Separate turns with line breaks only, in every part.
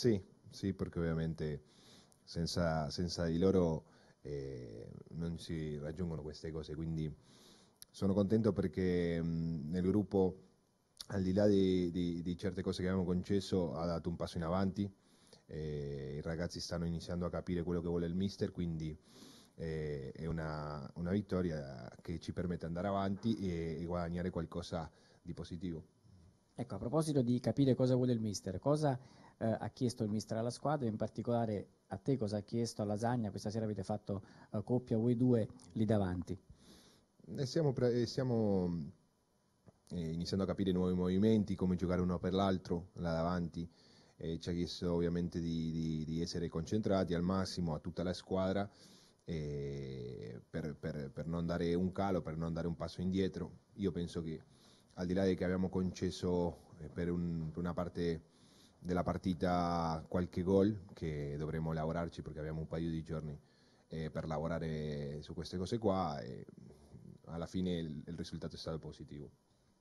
Sì, sì, perché ovviamente senza, senza di loro eh, non si raggiungono queste cose, quindi sono contento perché mh, nel gruppo, al di là di, di, di, certe cose che abbiamo concesso, ha dato un passo in avanti, eh, i ragazzi stanno iniziando a capire quello che vuole il mister, quindi eh, è una, una, vittoria che ci permette di andare avanti e, e guadagnare qualcosa di positivo. Ecco, a proposito di capire cosa vuole il mister, cosa eh, ha
chiesto il mister alla squadra, in particolare a te cosa ha chiesto a Lasagna, questa sera avete fatto eh, coppia voi due lì davanti.
E stiamo, pre- eh, stiamo mm, eh, iniziando a capire nuovi movimenti, come giocare uno per l'altro là davanti, ci ha chiesto ovviamente di, di, di, essere concentrati al massimo a tutta la squadra per, per, per non dare un calo, per non dare un passo indietro. Io penso che al di là di che abbiamo concesso eh, per, un, per una parte della partita qualche gol che dovremo lavorarci perché abbiamo un paio di giorni eh, per lavorare su queste cose qua e alla fine il, il risultato è stato positivo.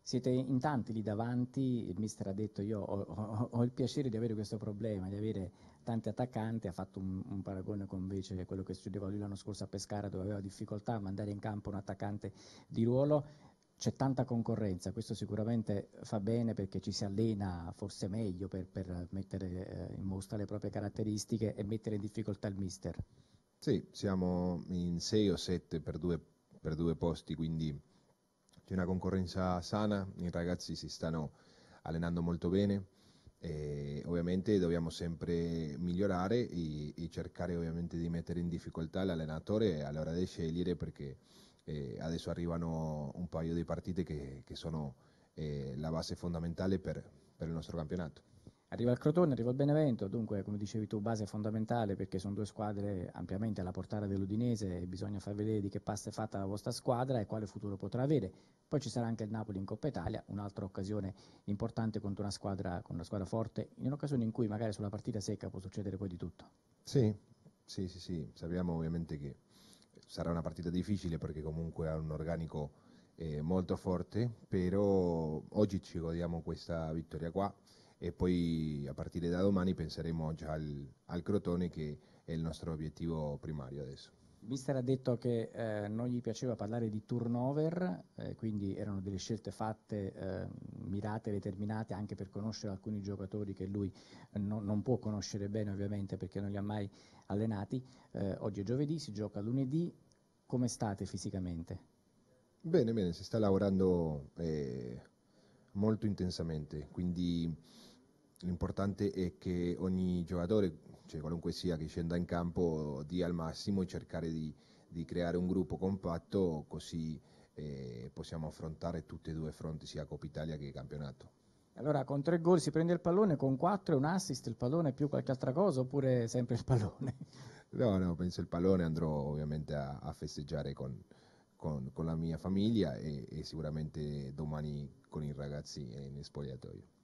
Siete in tanti lì davanti, il mister ha detto io ho, ho, ho, il piacere di avere questo problema, di avere tanti attaccanti, ha fatto un, un paragone con invece quello che succedeva lui l'anno scorso a Pescara dove aveva difficoltà a mandare in campo un attaccante di ruolo c'è tanta concorrenza, questo sicuramente fa bene perché ci si allena forse meglio per, per mettere eh, in mostra le proprie caratteristiche e mettere in difficoltà il mister.
Sì, siamo in 6 o 7 per, per due, posti, quindi c'è una concorrenza sana, i ragazzi si stanno allenando molto bene, ovviamente dobbiamo sempre migliorare e, e cercare ovviamente di mettere in difficoltà l'allenatore all'ora di scegliere perché eh, adesso arrivano un paio di partite che, che sono eh, la base fondamentale per, per il nostro campionato.
Arriva il Crotone, arriva il Benevento, dunque come dicevi tu base fondamentale perché sono due squadre ampiamente alla portata dell'Udinese e bisogna far vedere di che pasta è fatta la vostra squadra e quale futuro potrà avere. Poi ci sarà anche il Napoli in Coppa Italia, un'altra occasione importante contro una squadra, con una squadra forte, in un'occasione in cui magari sulla partita secca può succedere poi di tutto.
Sì, sì, sì, sì. sappiamo ovviamente che sarà una partita difficile perché comunque ha un organico eh, molto forte, però oggi ci godiamo questa vittoria qua e poi a partire da domani penseremo già al, al Crotone che è il nostro obiettivo primario adesso. Il mister ha
detto che eh, non gli piaceva parlare di turnover, eh, quindi erano delle scelte fatte eh, mirate, determinate anche per conoscere alcuni giocatori che lui eh, no, non può conoscere bene ovviamente perché non li ha mai allenati. Eh, oggi è giovedì, si gioca lunedì, come state fisicamente?
Bene, bene, si sta lavorando eh, molto intensamente, quindi l'importante è che ogni giocatore, cioè qualunque sia che scenda in campo, dia al massimo e cercare di, di, creare un gruppo compatto così eh, possiamo affrontare tutti e due i fronti, sia Coppa Italia che campionato.
Allora con tre gol si prende il pallone, con quattro è un assist, il pallone più qualche altra cosa oppure sempre il pallone?
No, no, penso il pallone andrò ovviamente a, a festeggiare con, con, con, la mia famiglia e, e sicuramente domani con i ragazzi in spogliatoio.